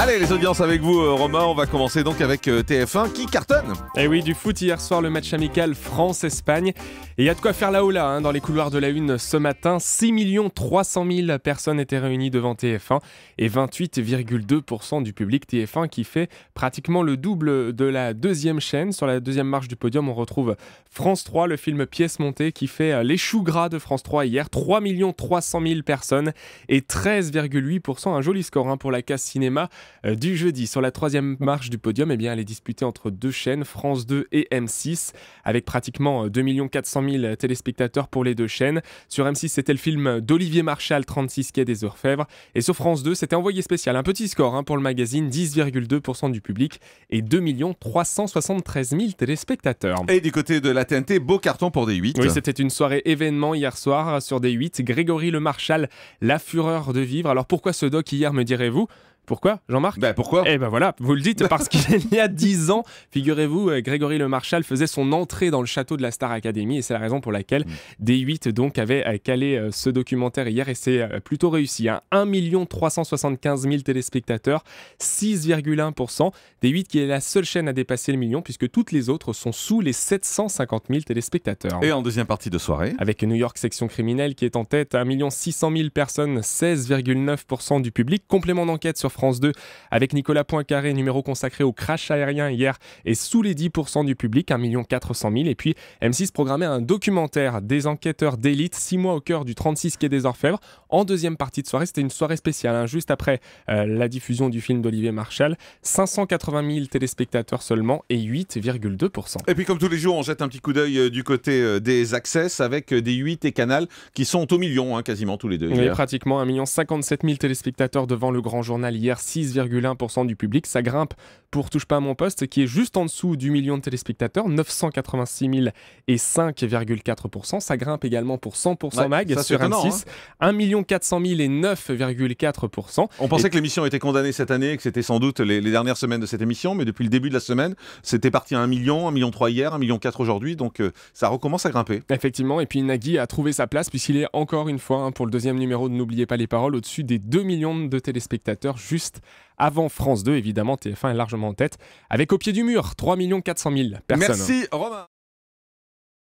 Allez, les audiences avec vous, euh, Romain. On va commencer donc avec euh, TF1 qui cartonne. Et eh oui, du foot hier soir, le match amical France-Espagne. Et il y a de quoi faire là-haut là, hein, dans les couloirs de la une ce matin. 6 300 000 personnes étaient réunies devant TF1 et 28,2% du public TF1 qui fait pratiquement le double de la deuxième chaîne. Sur la deuxième marche du podium, on retrouve France 3, le film Pièce montée qui fait euh, les choux gras de France 3 hier. 3 300 000 personnes et 13,8%, un joli score hein, pour la casse cinéma. Euh, du jeudi. Sur la troisième marche du podium, eh bien, elle est disputée entre deux chaînes, France 2 et M6, avec pratiquement 2 400 000 téléspectateurs pour les deux chaînes. Sur M6, c'était le film d'Olivier Marchal, 36 Quai des Orfèvres. Et sur France 2, c'était envoyé spécial. Un petit score hein, pour le magazine, 10,2% du public et 2 373 000 téléspectateurs. Et du côté de la TNT, beau carton pour D8. Oui, c'était une soirée événement hier soir sur D8. Grégory Le Marchal, La Fureur de Vivre. Alors pourquoi ce doc hier, me direz-vous pourquoi, Jean-Marc bah, pourquoi Eh ben voilà, vous le dites, parce qu'il y a 10 ans, figurez-vous, euh, Grégory Le Marshall faisait son entrée dans le château de la Star Academy, et c'est la raison pour laquelle mm. des D8 donc avait euh, calé euh, ce documentaire hier, et c'est plutôt réussi. à 1 375 000 téléspectateurs, 6,1%. D8 qui est la seule chaîne à dépasser le million, puisque toutes les autres sont sous les 750 000 téléspectateurs. Et en deuxième partie de soirée Avec New York Section Criminelle qui est en tête, 1 600 000 personnes, 16,9% du public. Complément d'enquête sur France 2 avec Nicolas Poincaré, numéro consacré au crash aérien hier et sous les 10% du public, 1 400 000. Et puis M6 programmait un documentaire des enquêteurs d'élite, 6 mois au cœur du 36 quai des Orfèvres en deuxième partie de soirée. C'était une soirée spéciale, hein. juste après euh, la diffusion du film d'Olivier Marshall. 580 000 téléspectateurs seulement et 8,2%. Et puis comme tous les jours, on jette un petit coup d'œil euh, du côté euh, des Access avec des 8 et Canal qui sont au million hein, quasiment tous les deux. Oui, pratiquement 1 million 57 000 téléspectateurs devant le grand journal hier, 6,1% du public. Ça grimpe pour Touche pas à mon poste qui est juste en dessous du million de téléspectateurs, 986 000 et 5,4%. Ça grimpe également pour 100% Mag sur 6 hein. million 400 000 et 9,4%. On pensait que l'émission était condamnée cette année, et que c'était sans doute les, dernières semaines de cette émission, mais depuis le début de la semaine, c'était parti à 1 million, 1 million 3 hier, 1 million 4 aujourd'hui, donc euh, ça recommence à grimper. Effectivement, et puis Nagui a trouvé sa place puisqu'il est encore une fois, hein, pour le deuxième numéro de N'oubliez pas les paroles, au-dessus des 2 millions de téléspectateurs, juste avant France 2, évidemment, TF1 est largement en tête, avec au pied du mur 3 400 000 personnes. Merci Romain